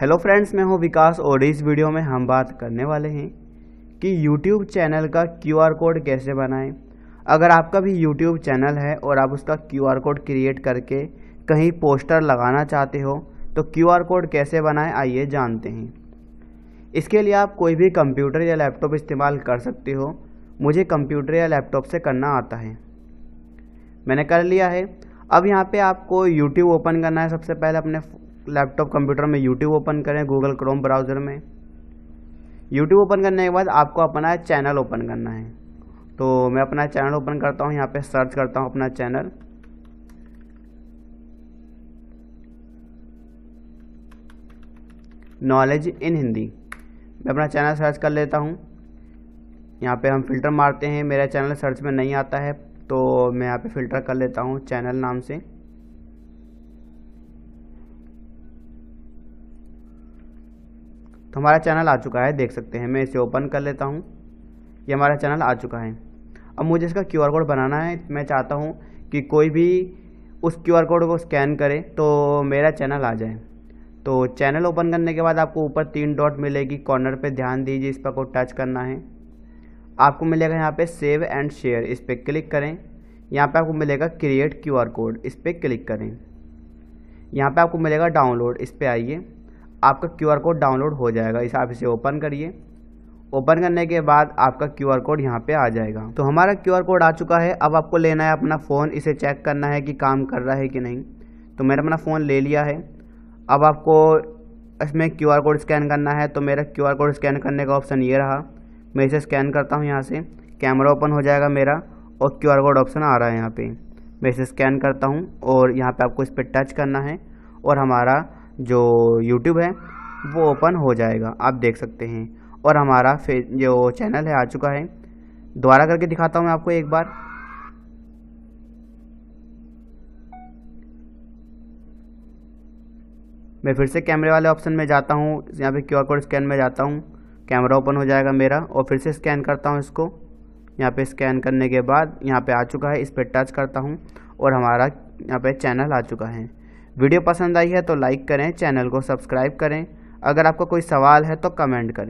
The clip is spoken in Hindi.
हेलो फ्रेंड्स मैं हूं विकास और इस वीडियो में हम बात करने वाले हैं कि यूट्यूब चैनल का क्यूआर कोड कैसे बनाएं अगर आपका भी यूट्यूब चैनल है और आप उसका क्यूआर कोड क्रिएट करके कहीं पोस्टर लगाना चाहते हो तो क्यूआर कोड कैसे बनाएं आइए जानते हैं इसके लिए आप कोई भी कंप्यूटर या लैपटॉप इस्तेमाल कर सकते हो मुझे कंप्यूटर या लैपटॉप से करना आता है मैंने कर लिया है अब यहाँ पे आपको यूट्यूब ओपन करना है सबसे पहले अपने लैपटॉप कंप्यूटर में यूट्यूब ओपन करें गूगल क्रोम ब्राउज़र में यूट्यूब ओपन करने के बाद आपको अपना चैनल ओपन करना है तो मैं अपना चैनल ओपन करता हूँ यहाँ पे सर्च करता हूँ अपना चैनल नॉलेज इन हिंदी मैं अपना चैनल सर्च कर लेता हूँ यहाँ पे हम फ़िल्टर मारते हैं मेरा चैनल सर्च में नहीं आता है तो मैं यहाँ पे फ़िल्टर कर लेता हूँ चैनल नाम से हमारा चैनल आ चुका है देख सकते हैं मैं इसे ओपन कर लेता हूँ ये हमारा चैनल आ चुका है अब मुझे इसका क्यू कोड बनाना है मैं चाहता हूँ कि कोई भी उस क्यू कोड को स्कैन करे तो मेरा चैनल आ जाए तो चैनल ओपन करने के बाद आपको ऊपर तीन डॉट मिलेगी कॉर्नर पे ध्यान दीजिए इस पर को टच करना है आपको मिलेगा यहाँ पे सेव एंड शेयर इस पर क्लिक करें यहाँ पे आपको मिलेगा क्रिएट क्यूआर कोड इस पर क्लिक करें यहाँ पे आपको मिलेगा डाउनलोड इस पर आइए आपका क्यू आर कोड डाउनलोड हो जाएगा इसे आप इसे ओपन करिए ओपन करने के बाद आपका क्यू आर कोड यहाँ पे आ जाएगा तो हमारा क्यू आर कोड आ चुका है अब आपको लेना है अपना फ़ोन इसे चेक करना है कि काम कर रहा है कि नहीं तो मैंने अपना फ़ोन ले लिया है अब आपको इसमें क्यू आर कोड स्कैन करना है तो मेरा क्यू आर कोड स्कैन करने का ऑप्शन ये रहा मैं इसे स्कैन करता हूँ यहाँ से कैमरा ओपन हो जाएगा मेरा और क्यू आर कोड ऑप्शन आ रहा है यहाँ पर मैं इसे स्कैन करता हूँ और यहाँ पर आपको इस पर टच करना है और हमारा जो यूट्यूब है वो ओपन हो जाएगा आप देख सकते हैं और हमारा फे जो चैनल है आ चुका है दोबारा करके दिखाता हूँ मैं आपको एक बार मैं फिर से कैमरे वाले ऑप्शन में जाता हूँ यहाँ पे क्यू कोड स्कैन में जाता हूँ कैमरा ओपन हो जाएगा मेरा और फिर से स्कैन करता हूँ इसको यहाँ पे स्कैन करने के बाद यहाँ पे आ चुका है इस पर टच करता हूँ और हमारा यहाँ पे चैनल आ चुका है वीडियो पसंद आई है तो लाइक करें चैनल को सब्सक्राइब करें अगर आपका कोई सवाल है तो कमेंट करें